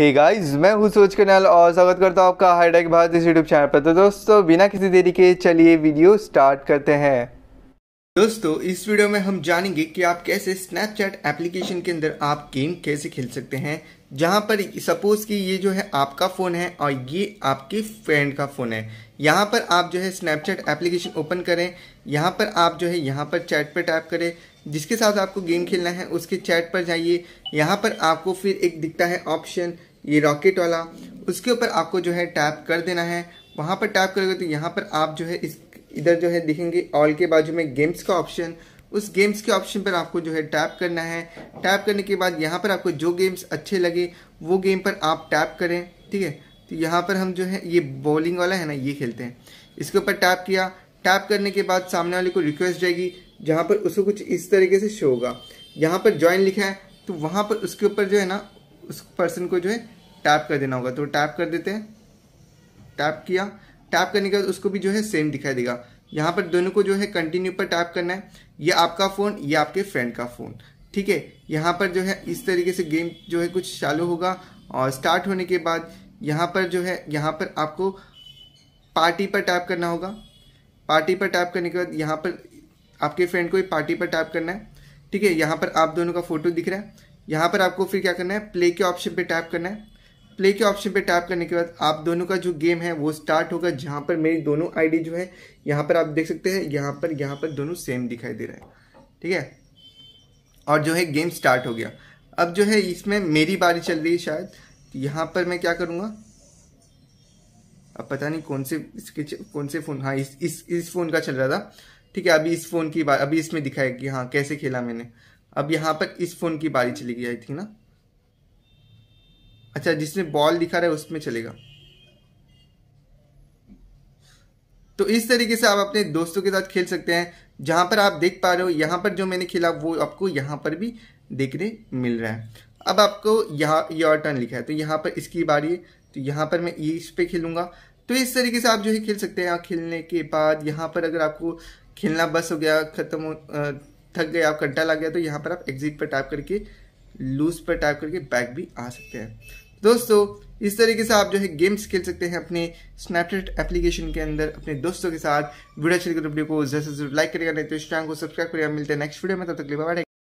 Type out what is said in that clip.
hey guys, मैं हूँ सूरज कन्याल और स्वागत करता हूँ आपका हाईटेक भारत इस यूट्यूब चैनल पर तो दोस्तों बिना किसी देरी के चलिए वीडियो स्टार्ट करते हैं दोस्तों इस वीडियो में हम जानेंगे कि आप कैसे स्नैपचैट एप्लीकेशन के अंदर आप गेम कैसे खेल सकते हैं जहां पर सपोज कि ये जो है आपका फ़ोन है और ये आपके फ्रेंड का फ़ोन है यहाँ पर आप जो है स्नैपचैट एप्लीकेशन ओपन करें यहाँ पर आप जो है यहाँ पर चैट पर टैप करें जिसके साथ आपको गेम खेलना है उसके चैट पर जाइए यहाँ पर आपको फिर एक दिखता है ऑप्शन ये रॉकेट वाला उसके ऊपर आपको जो है टैप कर देना है वहाँ पर टैप करोगे तो यहाँ पर आप जो है इस इधर जो है दिखेंगे ऑल के बाजू में गेम्स का ऑप्शन उस गेम्स के ऑप्शन पर आपको जो है टैप करना है टैप करने के बाद यहाँ पर आपको जो गेम्स अच्छे लगे वो गेम पर आप टैप करें ठीक है तो यहाँ पर हम जो है ये बॉलिंग वाला है ना ये खेलते हैं इसके ऊपर टैप किया टैप करने के बाद सामने वाले को रिक्वेस्ट जाएगी जहाँ पर उसको कुछ इस तरीके से शो होगा यहाँ पर ज्वाइन लिखा है तो वहाँ पर उसके ऊपर जो है ना उस पर्सन को जो है टैप कर देना होगा तो टैप कर देते हैं टैप किया टैप करने के बाद उसको भी जो है सेम दिखाई देगा यहाँ पर दोनों को जो है कंटिन्यू पर टैप करना है ये आपका फ़ोन ये आपके फ्रेंड का फ़ोन ठीक है यहाँ पर जो है इस तरीके से गेम जो है कुछ चालू होगा और स्टार्ट होने के बाद यहाँ पर जो है यहाँ पर आपको पार्टी पर टैप करना होगा पार्टी पर टैप करने के बाद यहाँ पर आपके फ्रेंड को पार्टी पर टैप करना है ठीक है यहाँ पर आप दोनों का फोटो दिख रहा है यहाँ पर आपको फिर क्या करना है प्ले के ऑप्शन पर टैप करना है प्ले के ऑप्शन पर टैप करने के बाद आप दोनों का जो गेम है वो स्टार्ट होगा जहाँ पर मेरी दोनों आईडी जो है यहाँ पर आप देख सकते हैं यहाँ पर यहाँ पर दोनों सेम दिखाई दे रहे हैं ठीक है और जो है गेम स्टार्ट हो गया अब जो है इसमें मेरी बारी चल रही है शायद यहाँ पर मैं क्या करूँगा अब पता नहीं कौन से इसके कौन से फ़ोन हाँ इस इस इस फ़ोन का चल रहा था ठीक है अभी इस फ़ोन की बात अभी इसमें दिखाया कि हाँ कैसे खेला मैंने अब यहाँ पर इस फ़ोन की बारी चली गई आई थी ना अच्छा जिसमें बॉल दिखा रहा है उसमें चलेगा तो इस तरीके से आप अपने दोस्तों के साथ खेल सकते हैं जहां पर आप देख पा रहे हो यहां पर जो मैंने खेला वो आपको यहां पर भी देखने मिल रहा है अब आपको यहाँ योर टर्न लिखा है तो यहां पर इसकी बारी है तो यहां पर मैं इस पे खेलूंगा तो इस तरीके से आप जो है खेल सकते हैं खेलने के बाद यहाँ पर अगर आपको खेलना बस हो गया खत्म हो थक गया आप कंटा लग गया तो यहाँ पर आप एग्जिट पर टाइप करके लूज पर टाइप करके बैक भी आ सकते हैं दोस्तों इस तरीके से आप जो है गेम्स खेल सकते हैं अपने स्नैपचैट एप्लीकेशन के अंदर अपने दोस्तों के साथ वीडियो अच्छी लगी तो वीडियो को जैसे जरूर लाइक करेगा नहीं तो इस चैनल को सब्सक्राइब करेगा मिलते हैं नेक्स्ट वीडियो में तब तक लिए